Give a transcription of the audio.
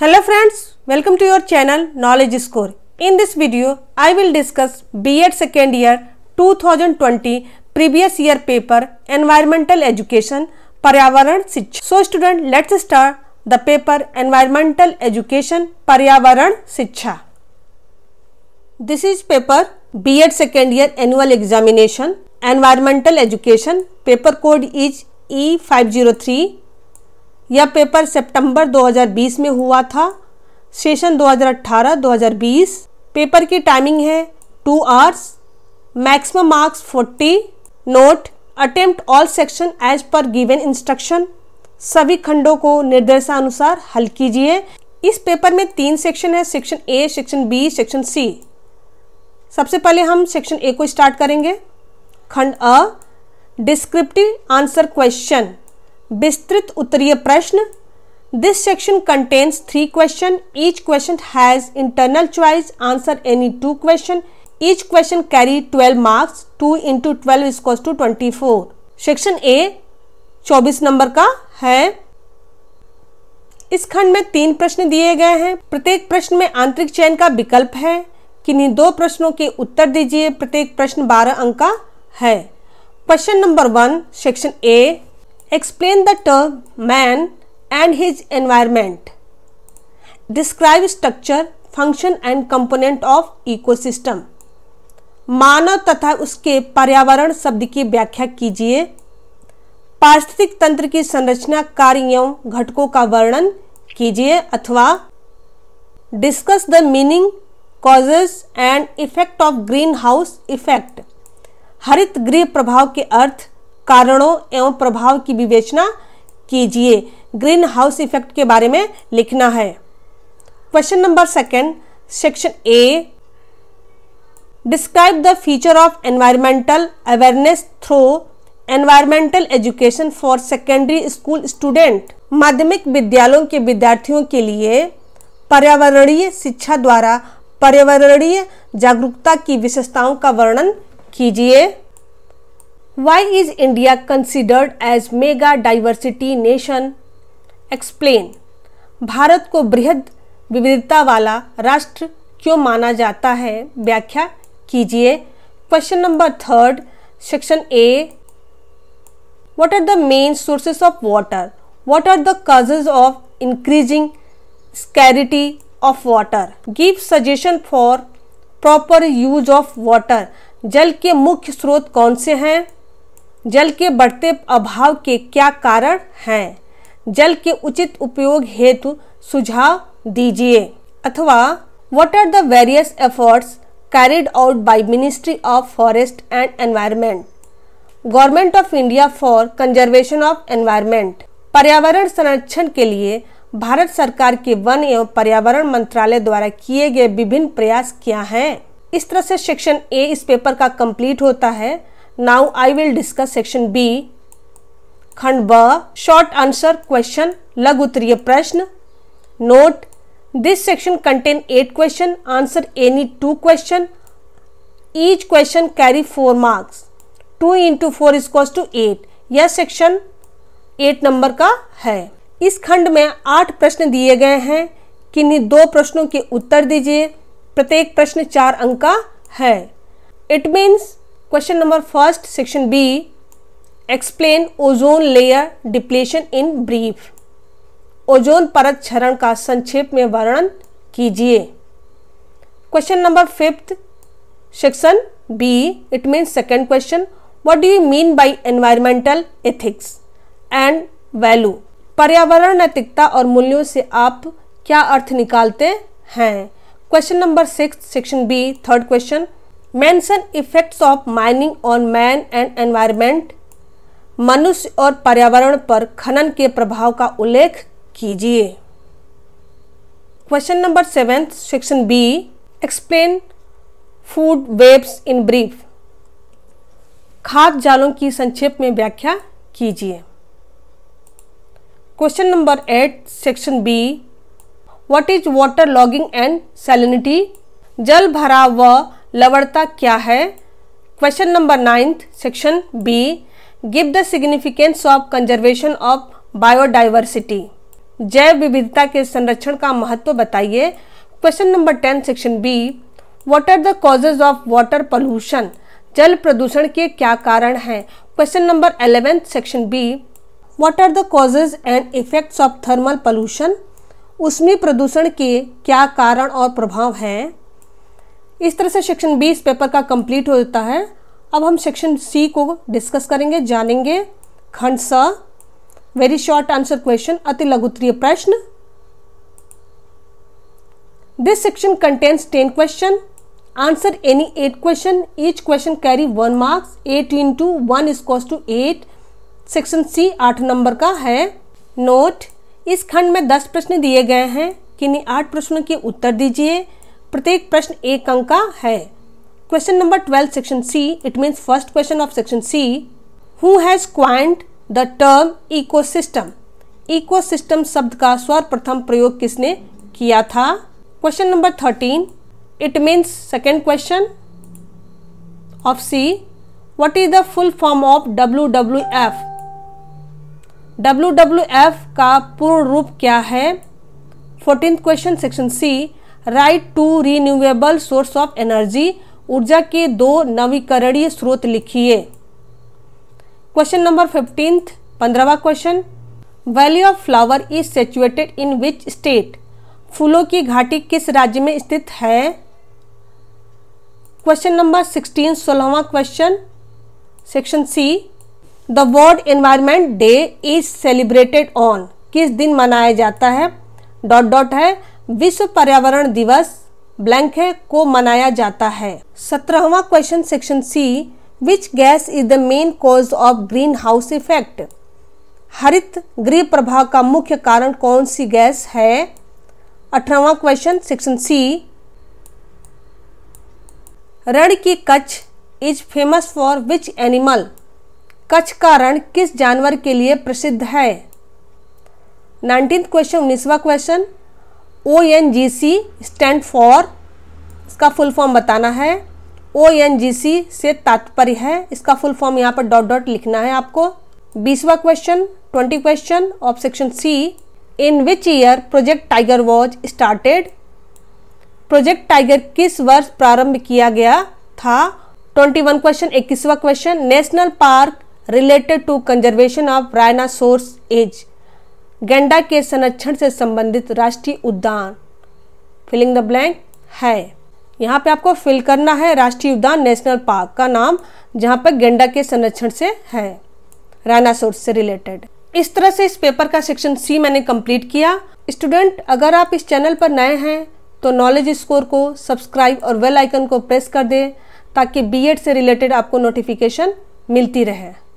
Hello friends, welcome to your channel Knowledge Score. In this video, I will discuss B.Ed second year 2020 previous year paper Environmental Education Paryavaran Sich. So student, let's start the paper Environmental Education Paryavaran Shiksha. This is paper B.Ed second year annual examination Environmental Education. Paper code is E503 यह paper सितंबर 2020 में हुआ था session 2018-2020 paper की timing है two hours maximum marks 40 note attempt all section as per given instruction सभी खंडों को निर्देशानुसार हल कीजिए इस पेपर में तीन सेक्शन है section A section B section C सबसे पहले हम सेक्शन ए को स्टार्ट करेंगे खंड अ डिस्क्रिप्टिव आंसर क्वेश्चन विस्तृत उत्तरीय प्रश्न this section contains three question each question has internal choice answer any two question each question carry twelve marks two into twelve इजक्वस two twenty four section A चौबीस नंबर का है इस खंड में तीन प्रश्न दिए गए हैं प्रत्येक प्रश्न में आंतरिक चयन का विकल्प है किन्हीं दो प्रश्नों के उत्तर दीजिए प्रत्येक प्रश्न बारह अंक का है question number one section A Explain the term man and his environment. Describe structure, function and component of ecosystem. मानव तथा उसके पर्यावरण शब्द की व्याख्या कीजिए पारिस्थितिक तंत्र की संरचना कार्य एवं घटकों का वर्णन कीजिए अथवा discuss the meaning causes and effect of greenhouse effect हरित गृह प्रभाव के अर्थ कारणों एवं प्रभाव की विवेचना कीजिए ग्रीन हाउस इफेक्ट के बारे में लिखना है question number second section A describe the feature of environmental awareness through environmental education for secondary school student माध्यमिक विद्यालयों के विद्यार्थियों के लिए पर्यावरणीय शिक्षा द्वारा पर्यावरणीय जागरूकता की विशेषताओं का वर्णन कीजिए why is india considered as mega diversity nation explain Bharat को बृहद विविधता वाला राष्ट्र क्यों माना जाता है व्याख्या कीजिए question number third section A what are the main sources of water what are the causes of increasing scarcity of water give suggestion for proper use of water जल के मुख्य स्रोत कौन से हैं जल के बढ़ते अभाव के क्या कारण हैं जल के उचित उपयोग हेतु सुझाव दीजिए अथवा what are the various efforts carried out by ministry of forest and environment government of India for conservation of environment पर्यावरण संरक्षण के लिए भारत सरकार के वन एवं पर्यावरण मंत्रालय द्वारा किए गए विभिन्न प्रयास क्या हैं इस तरह से सेक्शन ए इस पेपर का कंप्लीट होता है now I will discuss section B खंड ब शॉर्ट आंसर क्वेश्चन लघु उत्तरीय प्रश्न note this section contain eight question answer any two question each question carry four marks two into four is equals to eight यह section eight number का है इस खंड में आठ प्रश्न दिए गए हैं किन्हीं दो प्रश्नों के उत्तर दीजिए प्रत्येक प्रश्न चार अंक का है it means question number first section B explain ozone layer depletion in brief ozone परत क्षरण का संक्षेप में वर्णन कीजिए question number fifth section B it means second question what do you mean by environmental ethics and value पर्यावरण नैतिकता और मूल्यों से आप क्या अर्थ निकालते हैं question number six section B third question mention effects of mining on man and environment मनुष्य और पर्यावरण पर खनन के प्रभाव का उल्लेख कीजिए question number seven section B explain food webs in brief खाद जालों की संक्षेप में व्याख्या कीजिए question number eight section B what is water logging and salinity जल भराव व लवणता क्या है question number ninth section B give the significance of conservation of biodiversity जैव विविधता के संरक्षण का महत्व बताइए question number ten section B what are the causes of water pollution जल प्रदूषण के क्या कारण हैं question number eleventh section B what are the causes and effects of thermal pollution उसमें प्रदूषण के क्या कारण और प्रभाव हैं इस तरह से सेक्शन बी इस पेपर का कंप्लीट जाता है अब हम सेक्शन सी को डिस्कस करेंगे जानेंगे खंड स वेरी शॉर्ट आंसर क्वेश्चन अति लघुत्रीय प्रश्न this section contains ten question answer any eight question each question carry one marks eight into one इजक्वस टू एट सेक्शन सी आठ नंबर का है नोट इस खंड में दस प्रश्न दिए गए हैं किन्हीं आठ प्रश्नों के उत्तर दीजिए प्रत्येक प्रश्न एक अंक का है question number twelve section C it means first question of section C who has coined the term ecosystem ecosystem शब्द का सर्वप्रथम प्रयोग किसने किया था question number thirteen it means second question of C is the full form of W W F W W F का पूर्ण रूप क्या है fourteen question section C write two renewable source of energy ऊर्जा के दो नवीकरणीय स्रोत लिखिए क्वेश्चन नंबर फिफ्टींथ पंद्रहवा question valley of flower is situated in which state फूलों की घाटी किस राज्य में स्थित है क्वेश्चन नंबर सिक्सटीन सोलहवा question section C the world environment day is celebrated on किस दिन मनाया जाता है डॉट डॉट है विश्व पर्यावरण दिवस ब्लैंक है को मनाया जाता है सत्रहवा question section C which gas is the main cause of greenhouse effect हरित गृह प्रभाव का मुख्य कारण कौन सी गैस है अठारहवा क्वेश्चन सेक्शन सी रण की Kutch is famous for which animal Kutch का रण किस जानवर के लिए प्रसिद्ध है नाइनटीन क्वेश्चन उन्नीसवा question O N G C stand for इसका फुल फॉर्म बताना है ओ एन जी सी से तात्पर्य है इसका फुल फॉर्म यहाँ पर डॉट डॉट लिखना है आपको बीसवा question twenty question of section C in which year project tiger was started project tiger किस वर्ष प्रारंभ किया गया था ट्वेंटी वन क्वेश्चन इक्कीसवा question national park related to conservation of rhinoceros as गेंडा के संरक्षण से संबंधित राष्ट्रीय उद्यान फिलिंग द ब्लैंक है यहाँ पे आपको फिल करना है राष्ट्रीय उद्यान नेशनल पार्क का नाम जहाँ पर गेंडा के संरक्षण से है रैनासोर से रिलेटेड इस तरह से इस पेपर का सेक्शन सी मैंने कंप्लीट किया स्टूडेंट अगर आप इस चैनल पर नए हैं तो नॉलेज स्कोर को सब्सक्राइब और वेल आइकन को प्रेस कर दें ताकि बीएड से रिलेटेड आपको नोटिफिकेशन मिलती रहे